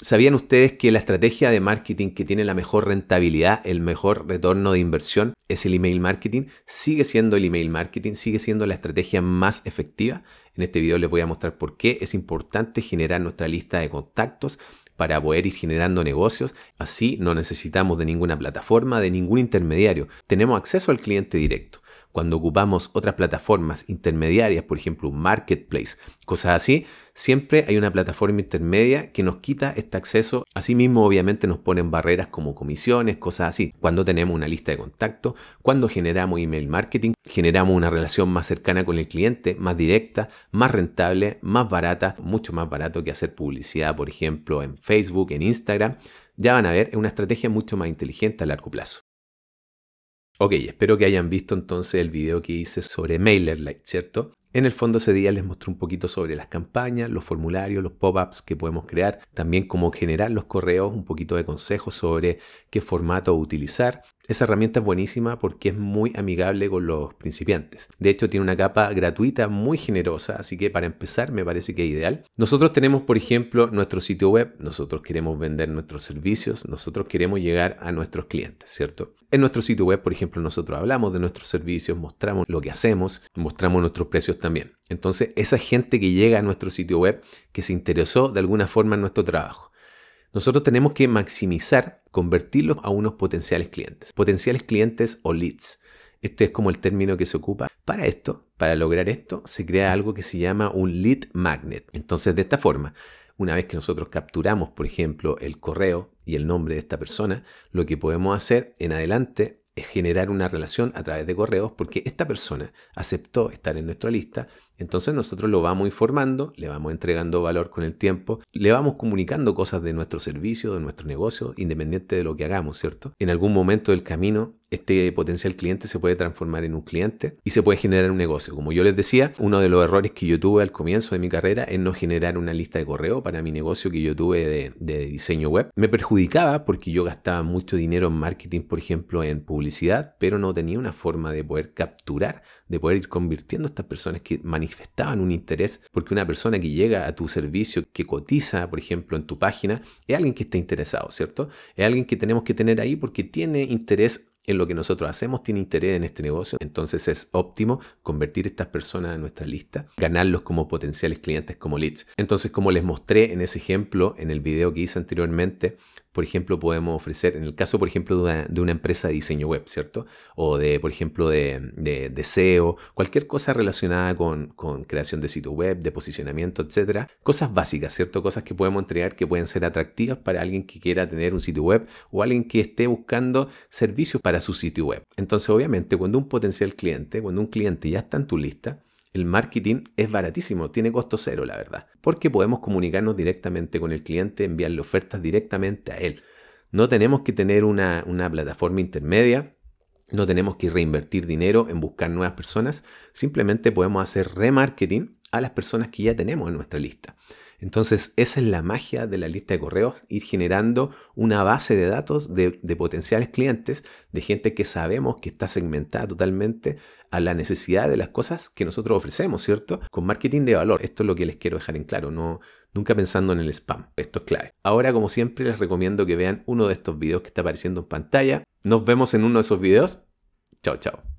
¿Sabían ustedes que la estrategia de marketing que tiene la mejor rentabilidad, el mejor retorno de inversión, es el email marketing? Sigue siendo el email marketing, sigue siendo la estrategia más efectiva. En este video les voy a mostrar por qué es importante generar nuestra lista de contactos para poder ir generando negocios. Así no necesitamos de ninguna plataforma, de ningún intermediario. Tenemos acceso al cliente directo cuando ocupamos otras plataformas intermediarias, por ejemplo un marketplace, cosas así, siempre hay una plataforma intermedia que nos quita este acceso. Asimismo, obviamente nos ponen barreras como comisiones, cosas así. Cuando tenemos una lista de contacto, cuando generamos email marketing, generamos una relación más cercana con el cliente, más directa, más rentable, más barata, mucho más barato que hacer publicidad, por ejemplo, en Facebook, en Instagram. Ya van a ver, es una estrategia mucho más inteligente a largo plazo. Ok, espero que hayan visto entonces el video que hice sobre MailerLite, ¿cierto? En el fondo ese día les mostré un poquito sobre las campañas, los formularios, los pop-ups que podemos crear, también cómo generar los correos, un poquito de consejos sobre qué formato utilizar esa herramienta es buenísima porque es muy amigable con los principiantes. De hecho, tiene una capa gratuita muy generosa, así que para empezar me parece que es ideal. Nosotros tenemos, por ejemplo, nuestro sitio web, nosotros queremos vender nuestros servicios, nosotros queremos llegar a nuestros clientes, ¿cierto? En nuestro sitio web, por ejemplo, nosotros hablamos de nuestros servicios, mostramos lo que hacemos, mostramos nuestros precios también. Entonces, esa gente que llega a nuestro sitio web, que se interesó de alguna forma en nuestro trabajo, nosotros tenemos que maximizar, convertirlos a unos potenciales clientes, potenciales clientes o leads. Este es como el término que se ocupa. Para esto, para lograr esto, se crea algo que se llama un lead magnet. Entonces, de esta forma, una vez que nosotros capturamos, por ejemplo, el correo y el nombre de esta persona, lo que podemos hacer en adelante es generar una relación a través de correos porque esta persona aceptó estar en nuestra lista entonces nosotros lo vamos informando, le vamos entregando valor con el tiempo, le vamos comunicando cosas de nuestro servicio, de nuestro negocio, independiente de lo que hagamos, ¿cierto? En algún momento del camino, este potencial cliente se puede transformar en un cliente y se puede generar un negocio. Como yo les decía, uno de los errores que yo tuve al comienzo de mi carrera es no generar una lista de correo para mi negocio que yo tuve de, diseño web. Me perjudicaba porque yo gastaba mucho dinero en marketing, por ejemplo, en publicidad, pero no tenía una forma de poder capturar, de poder ir convirtiendo a estas personas que manejaban manifestaban un interés, porque una persona que llega a tu servicio, que cotiza, por ejemplo, en tu página, es alguien que está interesado, ¿cierto? Es alguien que tenemos que tener ahí porque tiene interés en lo que nosotros hacemos, tiene interés en este negocio, entonces es óptimo convertir estas personas en nuestra lista, ganarlos como potenciales clientes, como leads. Entonces, como les mostré en ese ejemplo, en el video que hice anteriormente, por ejemplo, podemos ofrecer, en el caso, por ejemplo, de una, empresa de diseño web, ¿cierto? O de, por ejemplo, de, de, SEO, cualquier cosa relacionada con, con, creación de sitio web, de posicionamiento, etcétera. Cosas básicas, ¿cierto? Cosas que podemos entregar que pueden ser atractivas para alguien que quiera tener un sitio web o alguien que esté buscando servicios para su sitio web. Entonces, obviamente, cuando un potencial cliente, cuando un cliente ya está en tu lista, el marketing es baratísimo, tiene costo cero, la verdad, porque podemos comunicarnos directamente con el cliente, enviarle ofertas directamente a él. No tenemos que tener una, plataforma intermedia, no tenemos que reinvertir dinero en buscar nuevas personas, simplemente podemos hacer remarketing a las personas que ya tenemos en nuestra lista. Entonces, esa es la magia de la lista de correos, ir generando una base de datos de, potenciales clientes, de gente que sabemos que está segmentada totalmente a la necesidad de las cosas que nosotros ofrecemos, ¿cierto? Con marketing de valor. Esto es lo que les quiero dejar en claro, no, nunca pensando en el spam. Esto es clave. Ahora, como siempre, les recomiendo que vean uno de estos videos que está apareciendo en pantalla. Nos vemos en uno de esos videos. Chao, chao.